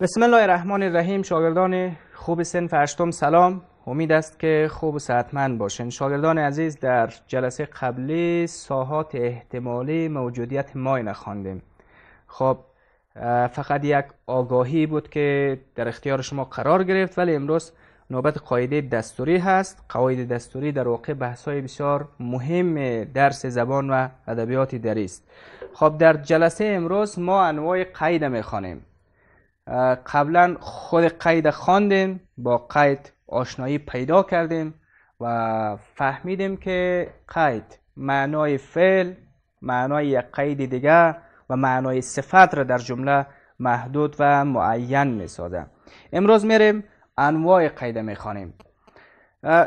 بسم الله الرحمن الرحیم شاگردان خوب سن هشتم سلام امید است که خوب و صحتمند باشین شاگردان عزیز در جلسه قبلی ساحات احتمالی موجودیت مای نخواندیم خب فقط یک آگاهی بود که در اختیار شما قرار گرفت ولی امروز نوبت قایده دستوری هست قواعد دستوری در واقع بحث های بسیار مهم درس زبان و ادبیات دری است خب در جلسه امروز ما انواع می میخوانیم قبلا خود قید خواندیم با قید آشنایی پیدا کردیم و فهمیدیم که قید معنای فعل معنای یک قید دیگر و معنای صفت را در جمله محدود و معین می امروز میریم انواع قیده می خوانیم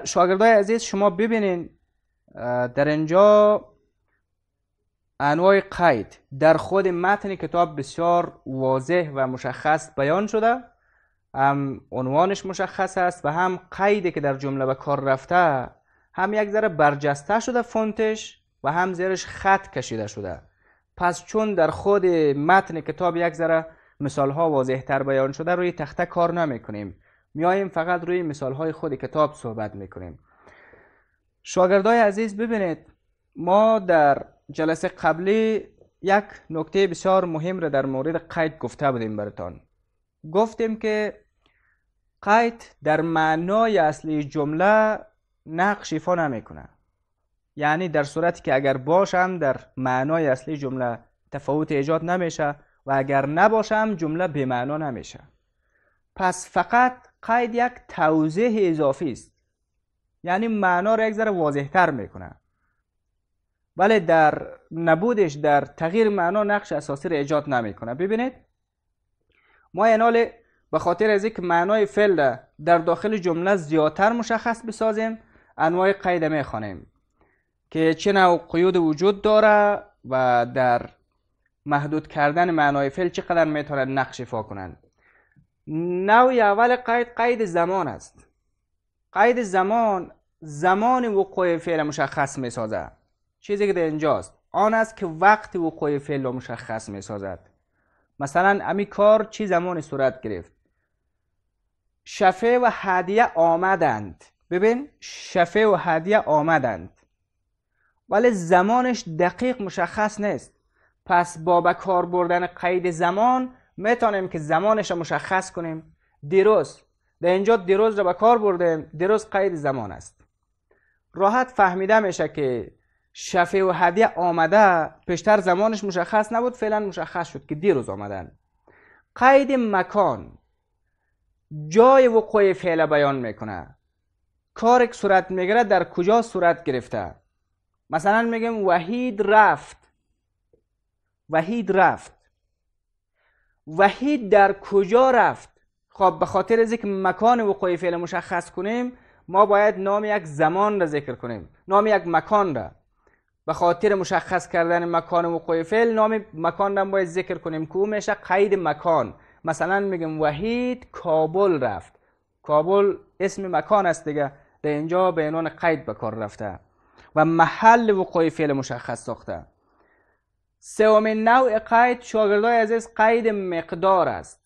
شاگردای عزیز شما ببینین در اینجا انواع قید در خود متن کتاب بسیار واضح و مشخص بیان شده هم عنوانش مشخص است و هم قیدی که در جمله به کار رفته هم یک ذره برجسته شده فونتش و هم زیرش خط کشیده شده پس چون در خود متن کتاب یک ذره مثال ها واضح تر بیان شده روی تخته کار نمی کنیم میاییم فقط روی مثال های خود کتاب صحبت می کنیم شاگردای عزیز ببینید ما در جلسه قبلی یک نکته بسیار مهم را در مورد قید گفته بودیم براتان گفتیم که قید در معنای اصلی جمله نقش ایفا نمیکنه یعنی در صورتی که اگر باشم در معنای اصلی جمله تفاوت ایجاد نمیشه و اگر نباشم جمله به معنا نمیشه پس فقط قید یک توضیح اضافی است یعنی معنا را یک ذره واضح تر میکنه ولی بله، در نبودش در تغییر معنا نقش اساسی را ایجاد نمیکنه ببینید ما اینال به خاطر از اینکه معنای فعل در داخل جمله زیادتر مشخص بسازیم انواع قید میخوانیم که چه نوع قیود وجود داره و در محدود کردن معنای فعل چقدر میتونه نقش ایفا کنند نوع اول قید قید زمان است قید زمان زمان وقوع فعل مشخص میسازه چیزی که در اینجاست آن است که وقت وقوع فعل را مشخص می سازد مثلا امی کار چی زمانی صورت گرفت شفه و هدیه آمدند ببین شفه و هدیه آمدند ولی زمانش دقیق مشخص نیست پس با به کار بردن قید زمان میتونیم که زمانش را مشخص کنیم دیروز در اینجا دیروز را به کار بردیم دیروز قید زمان است راحت فهمیده میشه که شفه و هدیه آمده پیشتر زمانش مشخص نبود فعلا مشخص شد که دیروز آمدن قید مکان جای وقوع فعل بیان میکنه کار که صورت میگره در کجا صورت گرفته مثلا میگم وحید رفت وحید رفت وحید در کجا رفت خب به خاطر از اینکه مکان وقوع فعل مشخص کنیم ما باید نام یک زمان را ذکر کنیم نام یک مکان را به خاطر مشخص کردن مکان وقوع فعل نام مکان را باید ذکر کنیم که او میشه قید مکان مثلا میگم وحید کابل رفت کابل اسم مکان است دیگه در اینجا به عنوان قید به کار رفته و محل وقوع فعل مشخص ساخته سومین نوع قید شاگردای عزیز قید مقدار است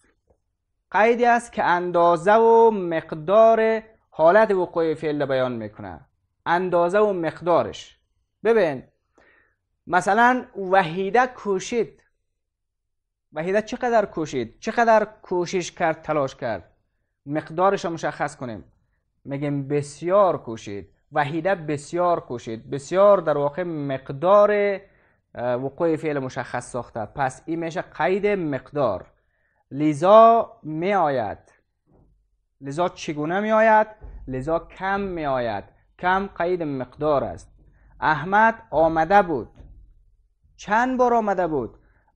قیدی است که اندازه و مقدار حالت وقوع فعل بیان میکنه اندازه و مقدارش ببین مثلا وحیده کوشید وحیده چقدر کوشید چقدر کوشش کرد تلاش کرد مقدارش رو مشخص کنیم میگیم بسیار کوشید وحیده بسیار کوشید بسیار در واقع مقدار وقوع فعل مشخص ساخته پس این میشه قید مقدار لذا می آید لذا چگونه می آید؟ لذا کم می آید کم قید مقدار است احمد آمده بود چند بار آمده بود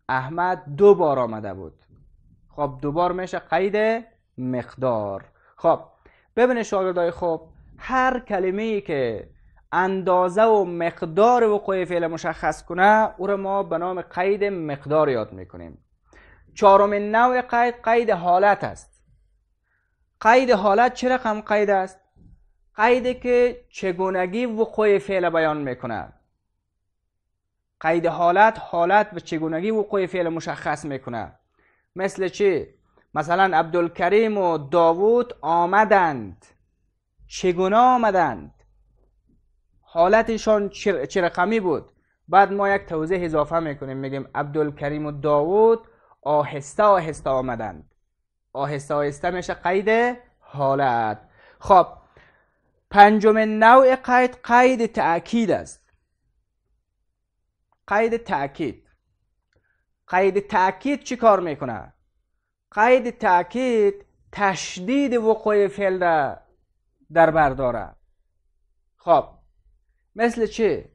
احمد دو بار آمده بود خب دوبار میشه قید مقدار خب ببینید شاگردای خوب هر کلمه ای که اندازه و مقدار وقوع فعل مشخص کنه او را ما به نام قید مقدار یاد میکنیم چهارمین نوع قید قید حالت است قید حالت چه رقم قید است قیده که چگونگی وقوع فعل بیان میکنه قید حالت حالت و چگونگی وقوع فعل مشخص میکنه مثل چی؟ مثلا عبدالکریم و داوود آمدند چگونه آمدند حالتشان چه رقمی بود بعد ما یک توضیح اضافه میکنیم میگیم عبدالکریم و داوود آهسته آهسته آمدند آهسته آهسته میشه قید حالت خب پنجمین نوع قید قید تأکید است قید تأکید قید تأکید چی کار میکنه؟ قید تأکید تشدید وقوع فعل را در بر داره خب مثل چه؟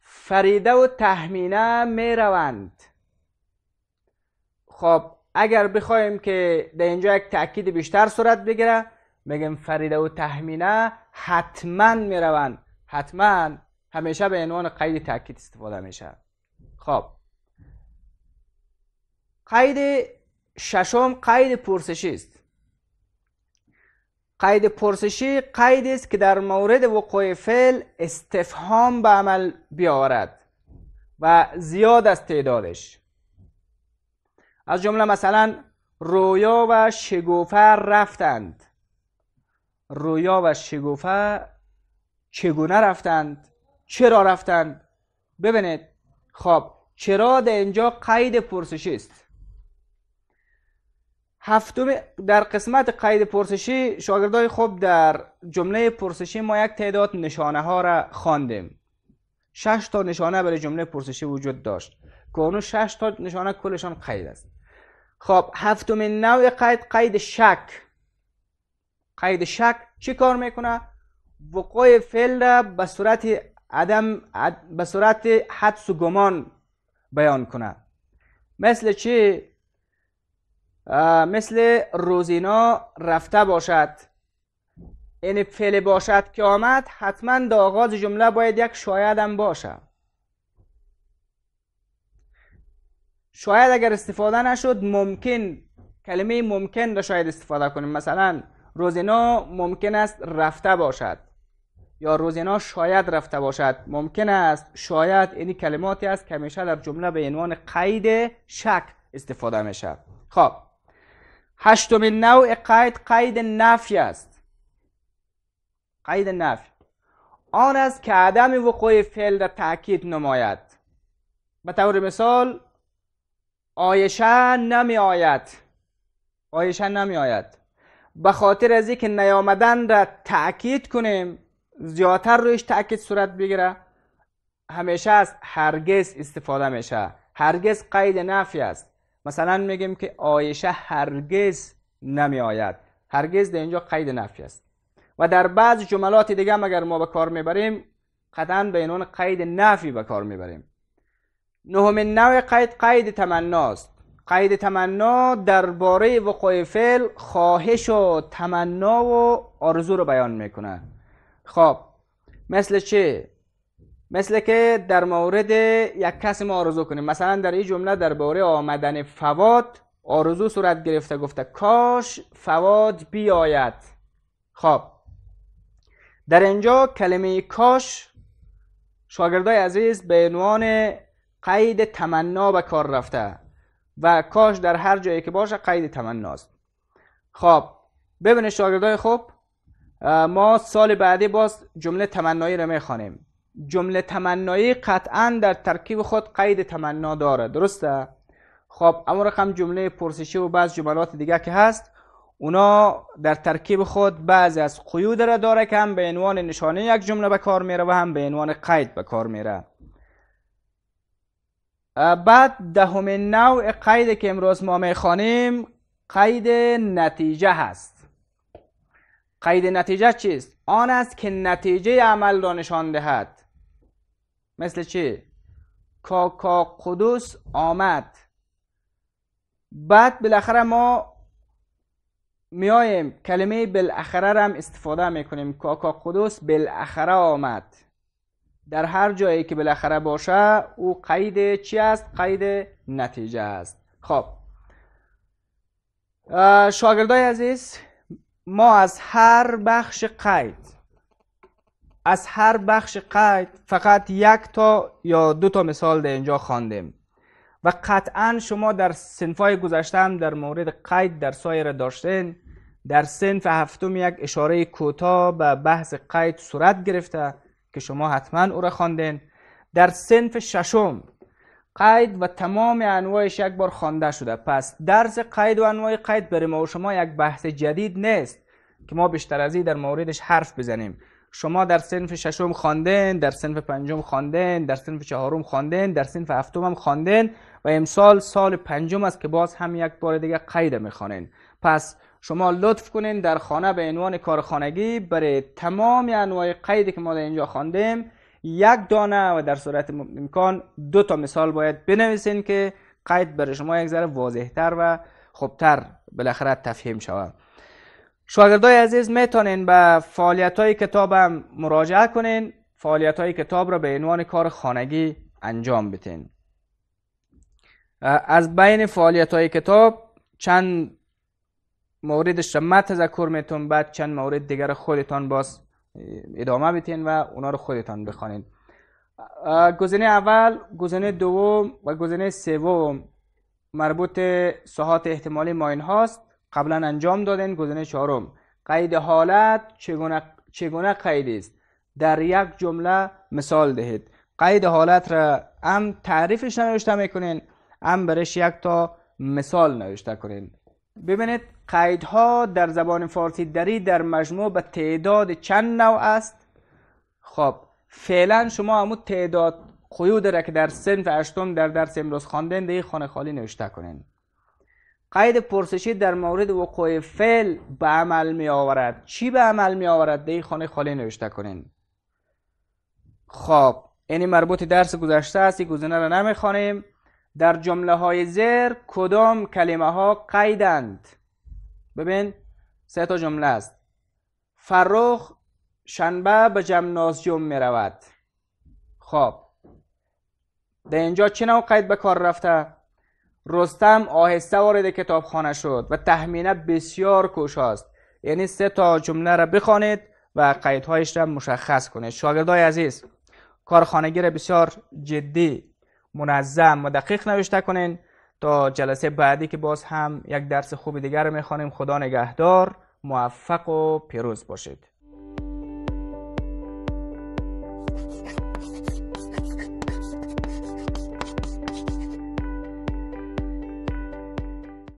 فریده و تهمینه میروند خب اگر بخوایم که در اینجا یک تأکید بیشتر صورت بگیره میگم فریده و تهمینه حتما میروند حتما همیشه به عنوان قید تاکید استفاده میشه خب قید ششم قید پرسشی است قید پرسشی قید است که در مورد وقوع فعل استفهام به عمل بیاورد و زیاد از تعدادش از جمله مثلا رویا و شگوفه رفتند رویا و شگوفه چگونه رفتند چرا رفتند ببینید خب چرا در اینجا قید پرسشی است هفتم در قسمت قید پرسشی شاگردای خوب در جمله پرسشی ما یک تعداد نشانه ها را خواندیم شش تا نشانه برای جمله پرسشی وجود داشت که اونو شش تا نشانه کلشان قید است خب هفتمین نوع قید قید شک قید شک چی کار میکنه وقوع فعل را به صورت عدم به صورت حدس و گمان بیان کنه مثل چی مثل روزینا رفته باشد این یعنی فعل باشد که آمد حتما در آغاز جمله باید یک شاید هم باشه شاید اگر استفاده نشد ممکن کلمه ممکن را شاید استفاده کنیم مثلا روزنا ممکن است رفته باشد یا روزنا شاید رفته باشد ممکن است شاید این یعنی کلماتی است که همیشه در جمله به عنوان قید شک استفاده میشه خب هشتمین نوع قید قید نفی است قید نفی آن است که عدم وقوع فعل را تاکید نماید به طور مثال آیشه نمی آید آیشه نمی آید به خاطر از اینکه نیامدن را تاکید کنیم زیادتر رویش تاکید صورت بگیره همیشه از هرگز استفاده میشه هرگز قید نفی است مثلا میگیم که آیشه هرگز نمی آید هرگز در اینجا قید نفی است و در بعض جملات دیگه اگر ما به کار میبریم قطعا به عنوان قید نفی به کار میبریم نهم نوع قید قید تمناست قید تمنا درباره وقوع فعل خواهش و تمنا و آرزو رو بیان میکنه خب مثل چه مثل که در مورد یک کس ما آرزو کنیم مثلا در این جمله درباره آمدن فواد آرزو صورت گرفته گفته کاش فواد بیاید خب در اینجا کلمه کاش شاگردای عزیز به عنوان قید تمنا به کار رفته و کاش در هر جایی که باشه قید تمناست خب ببینید شاگردای خوب ما سال بعدی باز جمله تمنایی رو میخوانیم جمله تمنایی قطعا در ترکیب خود قید تمنا داره درسته خب اما رقم جمله پرسشی و بعض جملات دیگه که هست اونا در ترکیب خود بعضی از قیود را داره که هم به عنوان نشانه یک جمله به کار میره و هم به عنوان قید به کار میره بعد دهمین نوع قید که امروز ما میخوانیم قید نتیجه هست قید نتیجه چیست؟ آن است که نتیجه عمل را نشان دهد مثل چی؟ کاکا قدوس آمد بعد بالاخره ما میایم کلمه بالاخره را هم استفاده میکنیم کاکا قدوس بالاخره آمد در هر جایی که بالاخره باشه او قید چی است قید نتیجه است خب شاگردای عزیز ما از هر بخش قید از هر بخش قید فقط یک تا یا دو تا مثال در اینجا خواندیم و قطعا شما در سنفای گذشته هم در مورد قید در سایر داشتین در سنف هفتم یک اشاره کوتاه به بحث قید صورت گرفته که شما حتما او را خواندین در صنف ششم قید و تمام انواعش یک بار خوانده شده پس درس قید و انواع قید برای ما و شما یک بحث جدید نیست که ما بیشتر از این در موردش حرف بزنیم شما در صنف ششم خواندین در صنف پنجم خواندین در سنف چهارم خواندین در سنف هفتم هم خواندین و امسال سال پنجم است که باز هم یک بار دیگه قید میخوانین پس شما لطف کنین در خانه به عنوان کار خانگی برای تمام انواع قیدی که ما در اینجا خواندیم یک دانه و در صورت امکان دو تا مثال باید بنویسین که قید برای شما یک ذره واضحتر و خوبتر بالاخره تفهیم شود شاگردای عزیز میتونین به فعالیت های کتابم مراجعه کنین فعالیت های کتاب را به عنوان کار خانگی انجام بتین از بین فعالیت های کتاب چند مورد من تذکر میتون بعد چند مورد دیگر خودتان باز ادامه بتین و اونا رو خودتان بخوانید گزینه اول گزینه دوم و گزینه سوم مربوط ساحات احتمالی ماین هاست قبلا انجام دادن گزینه چهارم قید حالت چگونه چگونه قید است در یک جمله مثال دهید قید حالت را هم تعریفش نوشته میکنین هم برش یک تا مثال نوشته کنین ببینید قیدها در زبان فارسی دری در مجموع به تعداد چند نوع است خب فعلا شما همون تعداد قیود را که در سنف هشتم در درس امروز خواندین در خانه خالی نوشته کنین قید پرسشی در مورد وقوع فعل به عمل می آورد چی به عمل می آورد در خانه خالی نوشته کنین خب یعنی مربوط درس گذشته است گزینه را نمیخوانیم در جمله های زیر کدام کلمه ها قیدند ببین سه تا جمله است فروخ شنبه به جمنازیوم می رود خب در اینجا چه نوع قید به کار رفته رستم آهسته وارد کتابخانه شد و تحمینه بسیار کوشاست یعنی سه تا جمله را بخوانید و قیدهایش را مشخص کنید شاگردای عزیز کارخانگی بسیار جدی منظم و دقیق نوشته کنین تا جلسه بعدی که باز هم یک درس خوب دیگر رو میخوانیم خدا نگهدار موفق و پیروز باشید